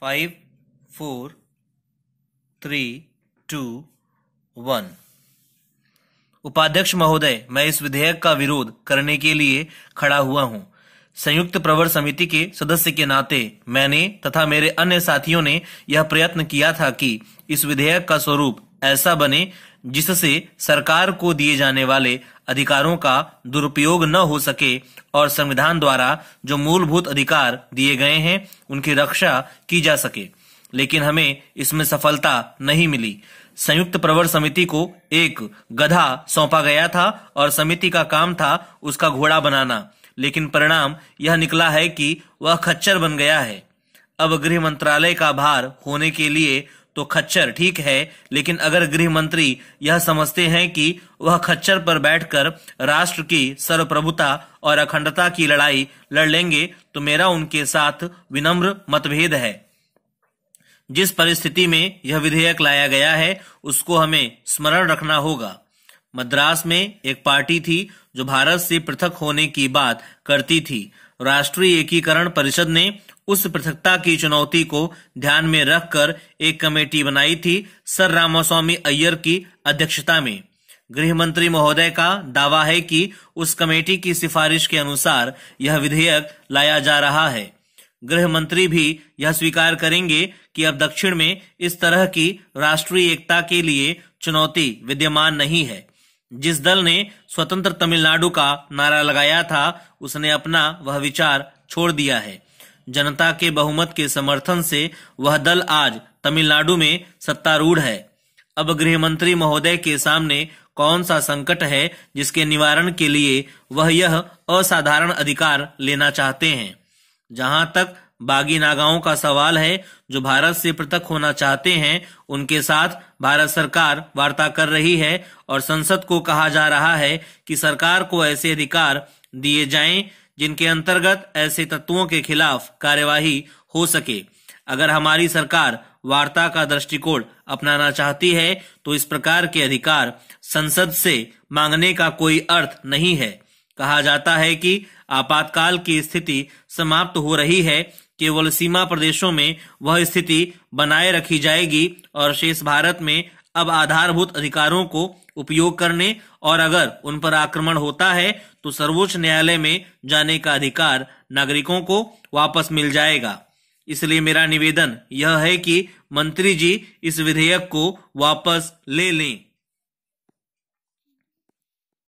five four three two one उपाध्यक्ष महोदय मैं इस विधेयक का विरोध करने के लिए खड़ा हुआ हूं संयुक्त प्रवर समिति के सदस्य के नाते मैंने तथा मेरे अन्य साथियों ने यह प्रयत्न किया था कि इस विधेयक का स्वरूप ऐसा बने जिससे सरकार को दिए जाने वाले अधिकारों का दुरुपयोग न हो सके और संविधान द्वारा जो मूलभूत अधिकार दिए गए हैं उनकी रक्षा की जा सके लेकिन हमें इसमें सफलता नहीं मिली संयुक्त प्रवर समिति को एक गधा सौंपा गया था और समिति का काम था उसका घोड़ा बनाना लेकिन परिणाम यह निकला है कि वह खच्चर बन गया है अब गृह मंत्रालय का भार होने के लिए तो खच्चर ठीक है लेकिन अगर गृह मंत्री यह समझते हैं कि वह खच्चर पर बैठकर राष्ट्र की सर्वप्रभुता और अखंडता की लड़ाई लड़ लेंगे तो मेरा उनके साथ विनम्र मतभेद है जिस परिस्थिति में यह विधेयक लाया गया है उसको हमें स्मरण रखना होगा मद्रास में एक पार्टी थी जो भारत से पृथक होने की बात करती थी राष्ट्रीय एकीकरण परिषद ने उस पृथकता की चुनौती को ध्यान में रखकर एक कमेटी बनाई थी सर रामास्वामी अय्यर की अध्यक्षता में गृह मंत्री महोदय का दावा है कि उस कमेटी की सिफारिश के अनुसार यह विधेयक लाया जा रहा है गृह मंत्री भी यह स्वीकार करेंगे कि अब दक्षिण में इस तरह की राष्ट्रीय एकता के लिए चुनौती विद्यमान नहीं है जिस दल ने स्वतंत्र तमिलनाडु का नारा लगाया था उसने अपना वह विचार छोड़ दिया है जनता के बहुमत के समर्थन से वह दल आज तमिलनाडु में सत्तारूढ़ है अब गृह मंत्री महोदय के सामने कौन सा संकट है जिसके निवारण के लिए वह यह असाधारण अधिकार लेना चाहते हैं जहां तक बागी नागाओं का सवाल है जो भारत से पृथक होना चाहते हैं उनके साथ भारत सरकार वार्ता कर रही है और संसद को कहा जा रहा है कि सरकार को ऐसे अधिकार दिए जाएं जिनके अंतर्गत ऐसे तत्वों के खिलाफ कार्यवाही हो सके अगर हमारी सरकार वार्ता का दृष्टिकोण अपनाना चाहती है तो इस प्रकार के अधिकार संसद से मांगने का कोई अर्थ नहीं है कहा जाता है कि आपातकाल की स्थिति समाप्त हो रही है केवल सीमा प्रदेशों में वह स्थिति बनाए रखी जाएगी और शेष भारत में अब आधारभूत अधिकारों को उपयोग करने और अगर उन पर आक्रमण होता है तो सर्वोच्च न्यायालय में जाने का अधिकार नागरिकों को वापस मिल जाएगा इसलिए मेरा निवेदन यह है कि मंत्री जी इस विधेयक को वापस ले लें